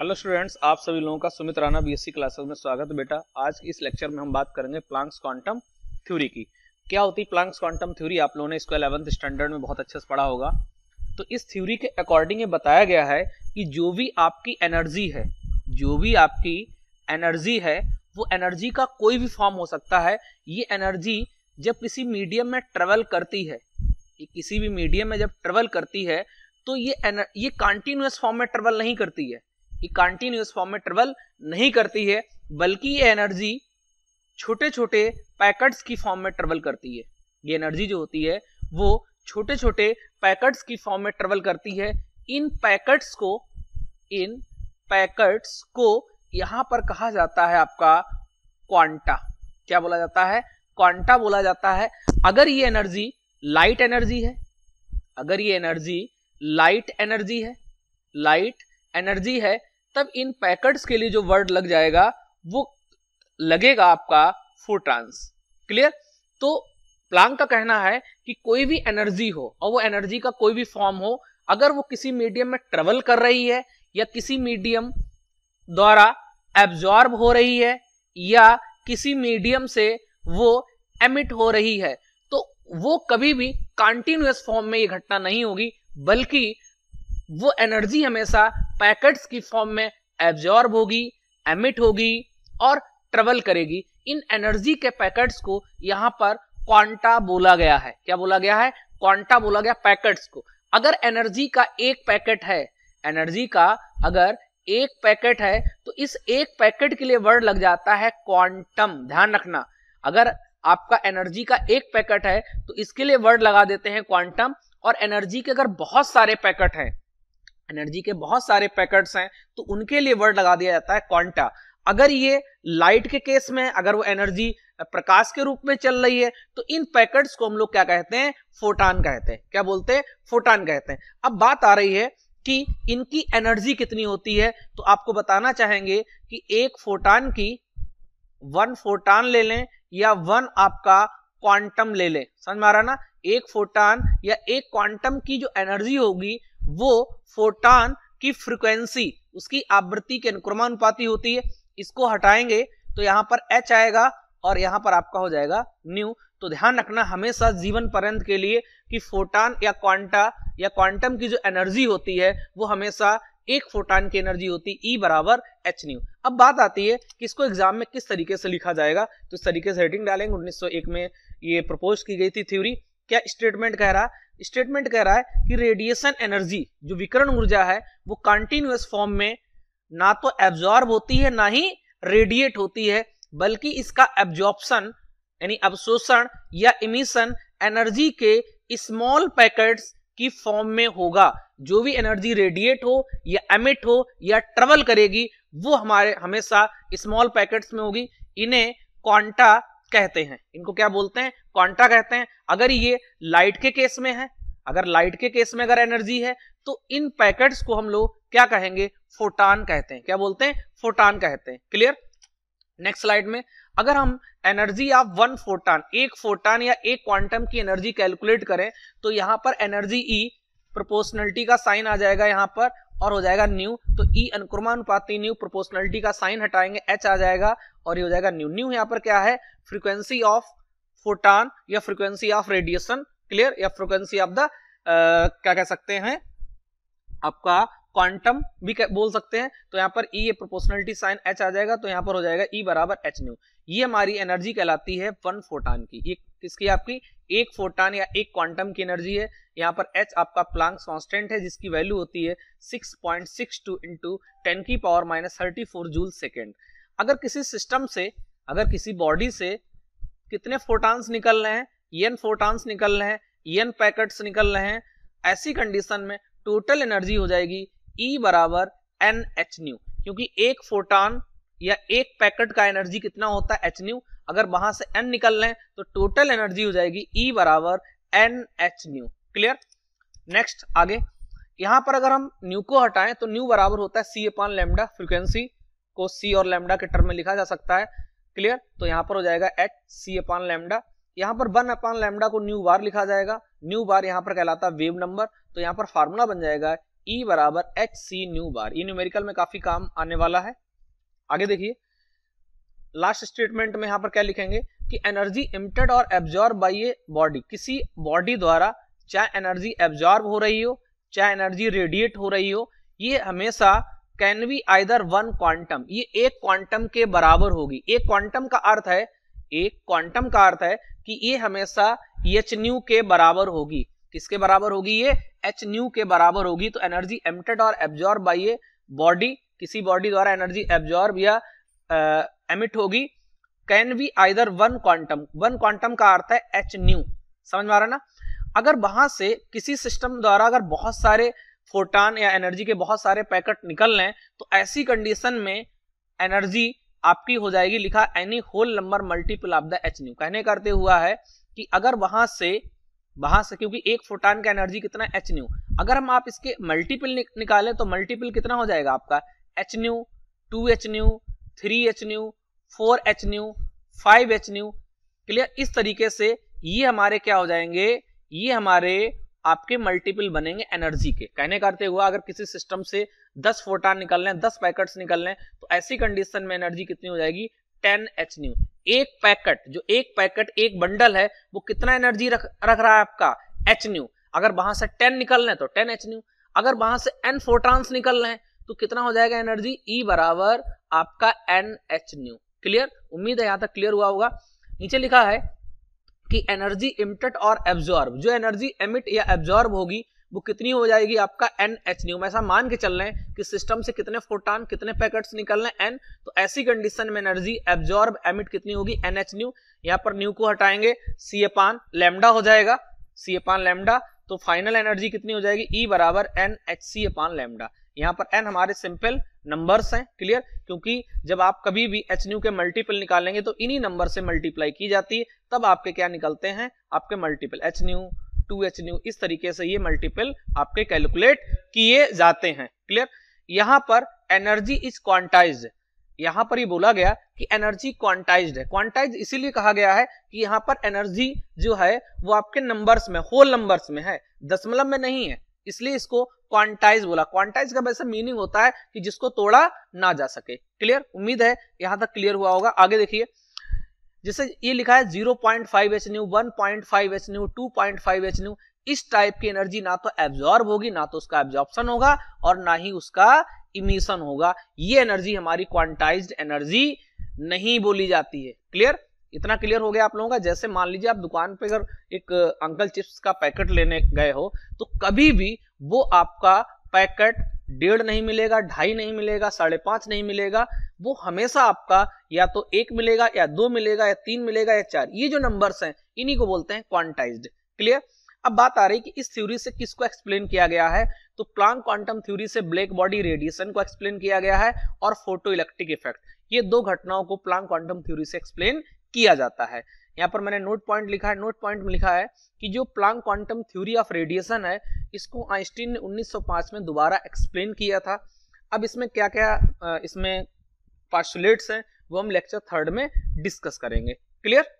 hello students आप सभी लोगों का सुमित राणा बीएससी क्लासेस में स्वागत है बेटा आज इस लेक्चर में हम बात करेंगे प्लांक्स क्वांटम थ्योरी की क्या होती है प्लांक्स क्वांटम थ्योरी आप लोगों ने इसको इलेवंथ स्टैंडर्ड में बहुत अच्छे से पढ़ा होगा तो इस थ्योरी के अकॉर्डिंग ये बताया गया है कि जो भी आपकी एनर्जी है जो भी आपकी एनर्जी है वो एनर्जी का कोई भी फॉर्म हो सकता है ये एनर्जी जब किसी मीडियम में ट्रेवल करती है किसी भी मीडियम में जब ट्रेवल करती है तो ये ये कॉन्टिन्यूस फॉर्म में ट्रेवल नहीं करती है ये कंटिन्यूस फॉर्म में ट्रेवल नहीं करती है बल्कि ये एनर्जी छोटे छोटे पैकेट्स की फॉर्म में ट्रेवल करती है ये एनर्जी जो होती है वो छोटे छोटे पैकेट्स की फॉर्म में ट्रेवल करती है इन पैकेट्स को इन पैकेट्स को यहां पर कहा जाता है आपका क्वांटा क्या बोला जाता है क्वांटा बोला जाता है अगर ये एनर्जी लाइट एनर्जी है अगर ये एनर्जी लाइट एनर्जी है लाइट एनर्जी है तब इन पैकेट्स के लिए जो वर्ड लग जाएगा वो लगेगा आपका फोट्रांस क्लियर तो प्लांग का कहना है कि कोई भी एनर्जी हो और वो एनर्जी का कोई भी फॉर्म हो अगर वो किसी मीडियम में ट्रेवल कर रही है या किसी मीडियम द्वारा एब्जॉर्ब हो रही है या किसी मीडियम से वो एमिट हो रही है तो वो कभी भी कॉन्टिन्यूस फॉर्म में ये घटना नहीं होगी बल्कि वो एनर्जी हमेशा पैकेट्स की फॉर्म में एब्जॉर्ब होगी एमिट होगी और ट्रेवल करेगी इन एनर्जी के पैकेट्स को यहाँ पर क्वांटा बोला गया है क्या बोला गया है क्वांटा बोला गया पैकेट्स को अगर एनर्जी का एक पैकेट है एनर्जी का अगर एक पैकेट है तो इस एक पैकेट के लिए वर्ड लग जाता है क्वांटम ध्यान रखना अगर आपका एनर्जी का एक पैकेट है तो इसके लिए वर्ड लगा देते हैं क्वांटम और एनर्जी के अगर बहुत सारे पैकेट हैं एनर्जी के बहुत सारे पैकेट्स हैं तो उनके लिए वर्ड लगा दिया जाता है क्वांटा अगर ये लाइट के केस में अगर वो एनर्जी प्रकाश के रूप में चल रही है तो इन पैकेट्स को हम लोग क्या कहते हैं फोटान कहते हैं क्या बोलते हैं फोटान कहते हैं अब बात आ रही है कि इनकी एनर्जी कितनी होती है तो आपको बताना चाहेंगे कि एक फोटान की वन फोटान ले लें या वन आपका क्वांटम ले लें समझ में आ रहा ना एक फोटान या एक क्वांटम की जो एनर्जी होगी वो फोटान की फ्रीक्वेंसी उसकी आवृत्ति के अनुक्रमानुपाती होती है इसको हटाएंगे तो यहां पर एच आएगा और यहां पर आपका हो जाएगा न्यू तो ध्यान रखना हमेशा जीवन पर्यंत के लिए कि फोटान या क्वांटा या क्वांटम की जो एनर्जी होती है वो हमेशा एक फोटान की एनर्जी होती है e ई बराबर एच न्यू अब बात आती है कि इसको एग्जाम में किस तरीके से लिखा जाएगा तो इस तरीके से हेडिंग डालेंगे 1901 में ये प्रपोज की गई थी थ्योरी क्या स्टेटमेंट कह रहा स्टेटमेंट कह रहा है कि रेडिएशन एनर्जी जो विकरण ऊर्जा है वो कंटिन्यूस फॉर्म में ना तो एब्जॉर्ब होती है ना ही रेडिएट होती है बल्कि इसका एब्जॉर्प्शन यानी अवशोषण या इमिशन एनर्जी के स्मॉल पैकेट्स की फॉर्म में होगा जो भी एनर्जी रेडिएट हो या एमिट हो या ट्रेवल करेगी वो हमारे हमेशा स्मॉल पैकेट्स में होगी इन्हें क्वांटा कहते हैं इनको क्या बोलते हैं क्वांटा कहते हैं अगर ये लाइट के केस में है अगर लाइट के केस में अगर एनर्जी है तो इन पैकेट्स को हम लोग क्या कहेंगे फोटान कहते हैं क्या बोलते हैं फोटान कहते हैं क्लियर नेक्स्ट स्लाइड में अगर हम एनर्जी ऑफ वन फोटान एक फोटान या एक क्वांटम की एनर्जी कैलकुलेट करें तो यहां पर एनर्जी ई e, प्रोपोर्शनलिटी का साइन आ जाएगा यहां पर और हो जाएगा न्यू तो ई e अनुक्रमानुपाती न्यू प्रोपोर्शनलिटी का साइन हटाएंगे एच आ जाएगा और ये हो जाएगा न्यू न्यू यहाँ पर क्या है फ्रीक्वेंसी ऑफ फोटान या फ्रीक्वेंसी ऑफ रेडिएशन क्लियर या फ्रीक्वेंसी ऑफ द क्या कह सकते हैं आपका क्वांटम भी बोल सकते हैं तो यहाँ पर ई e ये प्रोपोर्शनलिटी साइन एच आ जाएगा तो यहाँ पर हो जाएगा ई e बराबर एच न्यू ये हमारी एनर्जी कहलाती है वन फोटान की ये किसकी आपकी एक फोटान या एक क्वांटम की एनर्जी है यहाँ पर एच आपका प्लांक कांस्टेंट है जिसकी वैल्यू होती है 6.62 point six two into ten की power minus thirty four joule second अगर किसी सिस्टम से अगर किसी बॉडी से कितने फोटॉन्स निकल रहे हैं यन फोटॉन्स निकल रहे हैं यन पैकेट्स निकल रहे हैं ऐसी कंडीशन में टोटल एनर्जी हो जाएगी ई e बराबर एन एच न्यू क्योंकि एक फोटॉन या एक पैकेट का एनर्जी कितना होता है एच न्यू अगर वहां से एन निकल लें तो टोटल एनर्जी हो जाएगी ई e बराबर N H nu clear next आगे यहां पर अगर हम न्यू को हटाएं तो न्यू बराबर होता है सी अपॉन लेमडा फ्रिक्वेंसी को सी और लेमडा के टर्म में लिखा जा सकता है क्लियर तो यहां पर हो जाएगा एच सी अपॉन लेमडा यहाँ पर वन अपॉन लेमडा को न्यू बार लिखा जाएगा न्यू बार यहां पर कहलाता है वेव नंबर तो यहाँ पर फार्मूला बन जाएगा ई e बराबर एच सी न्यू बार ये न्यूमेरिकल में काफी काम आने वाला है आगे देखिए लास्ट स्टेटमेंट में यहां पर क्या लिखेंगे कि एनर्जी इमिटेड और एब्जॉर्ब बाई ए बॉडी किसी बॉडी द्वारा चाहे एनर्जी एब्जॉर्ब हो रही हो चाहे एनर्जी रेडिएट हो रही हो ये हमेशा can be either one quantum ये एक क्वांटम के बराबर होगी एक क्वांटम का अर्थ है एक क्वांटम का अर्थ है कि ये हमेशा एच न्यू के बराबर होगी किसके बराबर होगी ये एच न्यू के बराबर होगी तो एनर्जी एमिटेड और एब्जॉर्ब बाई ए बॉडी किसी बॉडी द्वारा एनर्जी एब्जॉर्ब या एमिट होगी can be either one quantum one quantum का अर्थ है एच न्यू समझ में आ रहा ना अगर वहां से किसी सिस्टम द्वारा अगर बहुत सारे फोटान या एनर्जी के बहुत सारे पैकेट निकल रहे हैं तो ऐसी कंडीशन में एनर्जी आपकी हो जाएगी लिखा any whole number multiple of the H nu कहने करते हुआ है कि अगर वहां से वहां से क्योंकि एक फोटान का एनर्जी कितना एच न्यू अगर हम आप इसके मल्टीपल निकालें तो मल्टीपल कितना हो जाएगा आपका H nu two H nu three H nu four H nu five H nu clear इस तरीके से ये हमारे क्या हो जाएंगे ये हमारे आपके मल्टीपल बनेंगे एनर्जी के कहने करते हुआ अगर किसी सिस्टम से 10 फोटान निकल लें दस पैकेट निकल लें तो ऐसी कंडीशन में एनर्जी कितनी हो जाएगी 10 एच न्यू एक पैकेट जो एक पैकेट एक बंडल है वो कितना एनर्जी रख रख रहा है आपका एच न्यू अगर वहां से 10 निकल लें तो 10 एच न्यू अगर वहां से एन फोटान्स निकल रहे हैं तो कितना हो जाएगा एनर्जी ई e बराबर आपका एन एच न्यू क्लियर उम्मीद है यहां तक क्लियर हुआ होगा नीचे लिखा है कि एनर्जी इमिटेड और एब्जॉर्ब जो एनर्जी एमिट या एब्जॉर्ब होगी वो कितनी हो जाएगी आपका एन एच न्यू ऐसा मान के चल रहे हैं कि सिस्टम से कितने फोटान कितने पैकेट्स निकल रहे हैं एन तो ऐसी कंडीशन में एनर्जी एब्जॉर्ब एमिट कितनी होगी एन एच न्यू यहाँ पर न्यू को हटाएंगे सी एपान लेमडा हो जाएगा सी एपान लेमडा तो फाइनल एनर्जी कितनी हो जाएगी ई e बराबर N H C upon lambda यहाँ पर एन हमारे सिंपल नंबर्स हैं क्लियर क्योंकि जब आप कभी भी एच न्यू के मल्टीपल निकालेंगे तो इन्हीं नंबर से मल्टीप्लाई की जाती है तब आपके क्या निकलते हैं आपके multiple H nu two H nu इस तरीके से ये मल्टीपल आपके कैलकुलेट किए जाते हैं क्लियर यहाँ पर एनर्जी इज क्वांटाइज यहाँ पर ये बोला गया कि एनर्जी क्वांटाइज है क्वांटाइज इसीलिए कहा गया है कि यहाँ पर एनर्जी जो है वो आपके नंबर्स में होल नंबर्स में है दशमलव में नहीं है इसलिए इसको क्वांटाइज बोला क्वांटाइज का वैसे मीनिंग होता है कि जिसको तोड़ा ना जा सके क्लियर उम्मीद है यहां तक क्लियर हुआ होगा आगे देखिए जैसे ये लिखा है 0.5 point five H nu one point five H nu two point five H nu इस टाइप की एनर्जी ना तो एब्जॉर्ब होगी ना तो उसका एब्जॉर्प्शन होगा और ना ही उसका इमिशन होगा ये एनर्जी हमारी क्वांटाइज्ड एनर्जी नहीं बोली जाती है क्लियर इतना क्लियर हो गया आप लोगों का जैसे मान लीजिए आप दुकान पे अगर एक अंकल चिप्स का पैकेट लेने गए हो तो कभी भी वो आपका पैकेट डेढ़ नहीं मिलेगा ढाई नहीं मिलेगा साढ़े पांच नहीं मिलेगा वो हमेशा आपका या तो एक मिलेगा या दो मिलेगा या तीन मिलेगा या चार ये जो नंबर्स हैं इन्हीं को बोलते हैं क्वांटाइज्ड क्लियर अब बात आ रही कि इस थ्योरी से किसको एक्सप्लेन किया गया है तो प्लांग क्वांटम थ्योरी से ब्लैक बॉडी रेडिएशन को एक्सप्लेन किया गया है और फोटो इलेक्ट्रिक इफेक्ट ये दो घटनाओं को प्लांग क्वांटम थ्योरी से एक्सप्लेन किया जाता है यहाँ पर मैंने नोट पॉइंट लिखा है नोट पॉइंट में लिखा है कि जो Planck quantum theory of radiation है इसको आइंस्टीन ने 1905 में दोबारा एक्सप्लेन किया था अब इसमें क्या क्या इसमें पार्सुलेट्स हैं वो हम लेक्चर थर्ड में डिस्कस करेंगे क्लियर